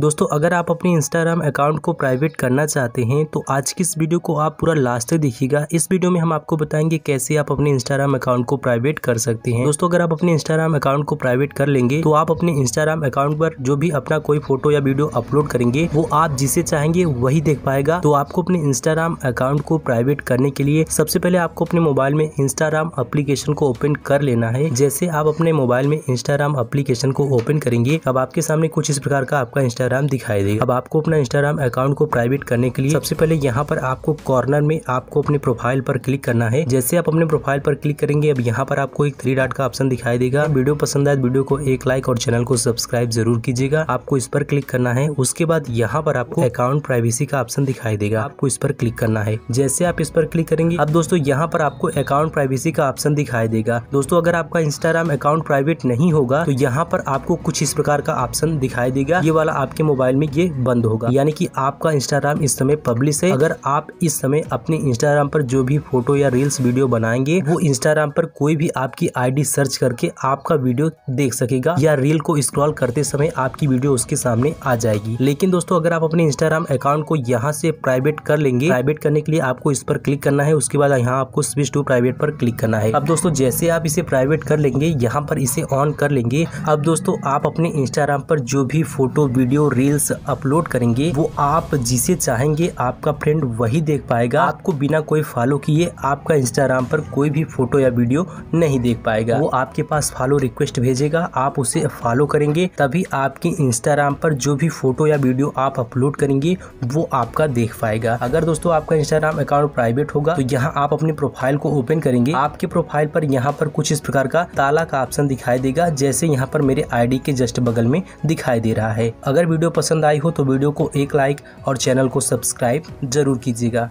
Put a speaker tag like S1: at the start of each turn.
S1: दोस्तों अगर आप अपने इंस्टाग्राम अकाउंट को प्राइवेट करना चाहते हैं तो आज की इस वीडियो को आप पूरा लास्ट तक देखिएगा इस वीडियो में हम आपको बताएंगे कैसे आप अपने इंस्टाग्राम अकाउंट को प्राइवेट कर सकते हैं दोस्तों अगर आप अपने इंस्टाग्राम अकाउंट को प्राइवेट कर लेंगे तो आप अपने इंस्टाग्राम अकाउंट पर जो भी अपना कोई फोटो या वीडियो अपलोड करेंगे वो आप जिसे चाहेंगे वही देख पाएगा तो आपको अपने इंस्टाग्राम अकाउंट को प्राइवेट करने के लिए सबसे पहले आपको अपने मोबाइल में इंस्टाग्राम अप्लीकेशन को ओपन कर लेना है जैसे आप अपने मोबाइल में इंस्टाग्राम अप्लीकेशन को ओपन करेंगे अब आपके सामने कुछ इस प्रकार का आपका इंस्टा इंस्टाग्राम दिखाई देगा अब आपको अपना इंस्टाग्राम अकाउंट को प्राइवेट करने के लिए सबसे पहले यहाँ पर आपको कॉर्नर में आपको अपने प्रोफाइल पर क्लिक करना है जैसे आप अपने प्रोफाइल पर क्लिक करेंगे अब यहाँ पर आपको एक थ्री डॉट का ऑप्शन दिखाई देगा वीडियो पसंद आए तो वीडियो को एक लाइक और चैनल को सब्सक्राइब जरूर कीजिएगा आपको इस पर क्लिक करना है उसके बाद यहाँ पर आपको अकाउंट प्राइवेसी का ऑप्शन दिखाई देगा आपको इस पर क्लिक करना है जैसे आप इस पर क्लिक करेंगे अब दोस्तों यहाँ पर आपको अकाउंट प्राइवेसी का ऑप्शन दिखाई देगा दोस्तों अगर आपका इंस्टाग्राम अकाउंट प्राइवेट नहीं होगा तो यहाँ पर आपको कुछ इस प्रकार का ऑप्शन दिखाई देगा ये वाला आप आपके मोबाइल में ये बंद होगा यानी कि आपका इंस्टाग्राम इस समय पब्लिश है अगर आप इस समय अपने इंस्टाग्राम पर जो भी फोटो या रील्स वीडियो बनाएंगे वो इंस्टाग्राम पर कोई भी आपकी आईडी सर्च करके आपका वीडियो देख सकेगा या रील को स्क्रॉल करते समय आपकी वीडियो उसके सामने आ जाएगी लेकिन दोस्तों अगर आप अपने इंस्टाग्राम अकाउंट को यहाँ से प्राइवेट कर लेंगे प्राइवेट करने के लिए आपको इस पर क्लिक करना है उसके बाद यहाँ आपको स्विच टू प्राइवेट पर क्लिक करना है अब दोस्तों जैसे आप इसे प्राइवेट कर लेंगे यहाँ पर इसे ऑन कर लेंगे अब दोस्तों आप अपने इंस्टाग्राम पर जो भी फोटो वीडियो रील्स अपलोड करेंगे वो आप जिसे चाहेंगे आपका फ्रेंड वही देख पाएगा आपको बिना कोई फॉलो किए आपका इंस्टाग्राम पर कोई भी फोटो या वीडियो नहीं देख पाएगा वो आपके पास फॉलो रिक्वेस्ट भेजेगा आप उसे फॉलो करेंगे तभी आपके इंस्टाग्राम पर जो भी फोटो या वीडियो आप अपलोड करेंगे वो आपका देख पाएगा अगर दोस्तों आपका इंस्टाग्राम अकाउंट प्राइवेट होगा तो यहाँ आप अपने प्रोफाइल को ओपन करेंगे आपके प्रोफाइल पर यहाँ पर कुछ इस प्रकार का ताला का ऑप्शन दिखाई देगा जैसे यहाँ पर मेरे आईडी के जस्ट बगल में दिखाई दे रहा है अगर वीडियो पसंद आई हो तो वीडियो को एक लाइक और चैनल को सब्सक्राइब जरूर कीजिएगा